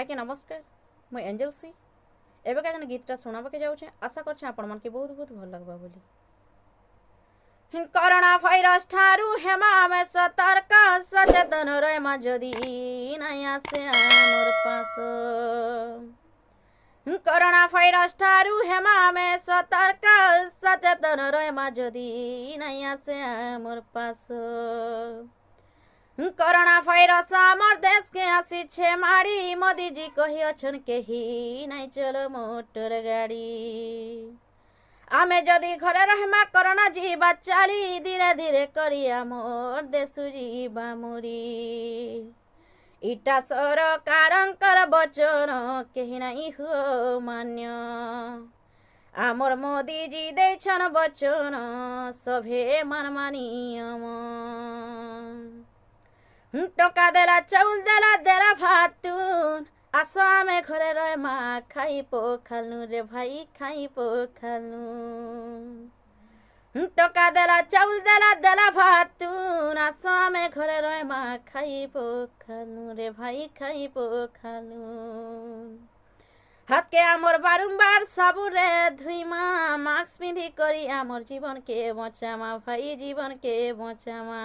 आज्ञा नमस्कार मुझ एंजेल सी एवं का जन गीत शुणवाके जाऊे आशा कर बहुत बहुत भल लगवा करोना भाइर ठारे सतर्क सचेतन रेमा जदि करोना भाइर ठारे सतर्क सचेतन रेमा जदि नहीं आसे मोर पास করোনা ভাইরস আমার দেশকে আসিছে মারি মোদিজি কহিয়ছন কেহি নাই চলো মোটর গাড়ি আমি যদি ঘরে রহমা করোনা জীবা চালি ধীরে ধীরে করি আমার দেশু জীবা মুড়ি ইটা সরকারঙ্কর বচন কেহি নাই হো মান্য আমার মোদিজি দেছন বচন সভে মান মানিয়ম টকা দেলা চাউল দেলা দেলা ভাতুন আমে ঘরে রয় মা খাই পোখালু রে ভাই খাই পোখালু টকা দেলা চাউল দেলা দেলা ভাতুন আমে ঘরে রয় মা খাই পোখালু রে ভাই খাই পোখালু হাতকে আমর বারুমবার সাবুরে ধুইমা মাস্ক পিঁধি করি আমর জীবনকে বঁচামা ভাই জীবনকে বঁচামা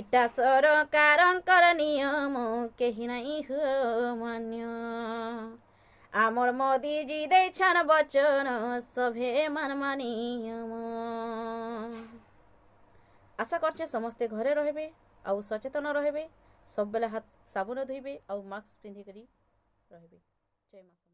ଇଟା ସରକାରଙ୍କର ନିୟମ କେହି ନାଇଁ ହନ୍ୟ ଆମର ମୋଦିଜୀ ଦେଇଛନ୍ ବଚନ ସଭେ ମାନମା ଆଶା କରୁଛେ ସମସ୍ତେ ଘରେ ରହିବେ ଆଉ ସଚେତନ ରହିବେ ସବୁବେଳେ ହାତ ସାବୁନ ଧୋଇବେ ଆଉ ମାସ୍କ ପିନ୍ଧିକରି ରହିବେ ଜୟ ମାସ